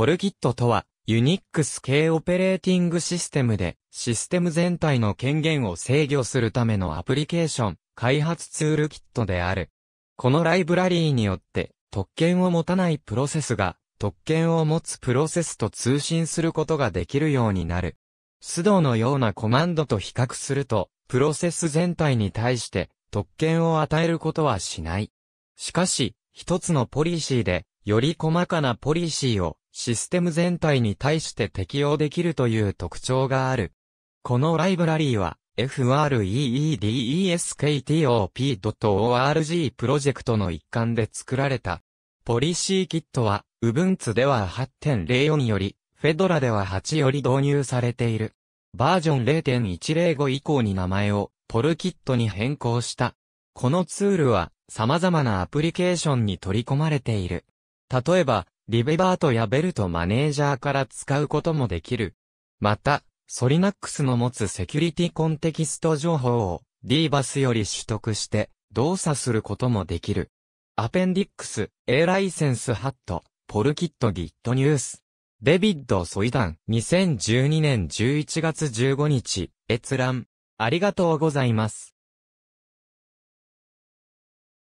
ポルキットとは、ユニックス系オペレーティングシステムで、システム全体の権限を制御するためのアプリケーション、開発ツールキットである。このライブラリーによって、特権を持たないプロセスが、特権を持つプロセスと通信することができるようになる。須藤のようなコマンドと比較すると、プロセス全体に対して特権を与えることはしない。しかし、一つのポリシーで、より細かなポリシーをシステム全体に対して適用できるという特徴がある。このライブラリーは freedeskTOP.org プロジェクトの一環で作られた。ポリシーキットは Ubuntu では8.04より、Fedora では8より導入されている。バージョン0.105以降に名前をポルキットに変更した。このツールは様々なアプリケーションに取り込まれている。例えば、リベバートやベルトマネージャーから使うこともできる。また、ソリナックスの持つセキュリティコンテキスト情報を d バスより取得して動作することもできる。アペンディックス、A ライセンスハット、ポルキットギットニュース。デビッド・ソイダン、2012年11月15日、閲覧。ありがとうございます。